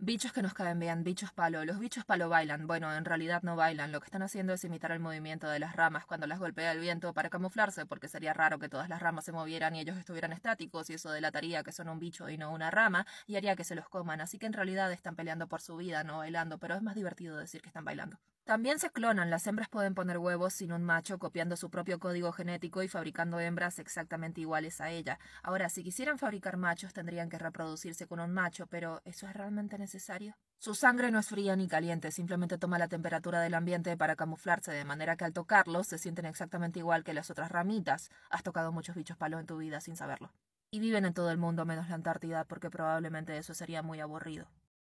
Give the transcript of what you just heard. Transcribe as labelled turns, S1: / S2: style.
S1: Bichos que nos caen vean, bichos palo. Los bichos palo bailan. Bueno, en realidad no bailan. Lo que están haciendo es imitar el movimiento de las ramas cuando las golpea el viento para camuflarse, porque sería raro que todas las ramas se movieran y ellos estuvieran estáticos, y eso delataría que son un bicho y no una rama, y haría que se los coman. Así que en realidad están peleando por su vida, no bailando, pero es más divertido decir que están bailando. También se clonan, las hembras pueden poner huevos sin un macho, copiando su propio código genético y fabricando hembras exactamente iguales a ella. Ahora, si quisieran fabricar machos, tendrían que reproducirse con un macho, pero ¿eso es realmente necesario? Su sangre no es fría ni caliente, simplemente toma la temperatura del ambiente para camuflarse, de manera que al tocarlos se sienten exactamente igual que las otras ramitas. Has tocado muchos bichos palos en tu vida sin saberlo. Y viven en todo el mundo menos la Antártida, porque probablemente eso sería muy aburrido.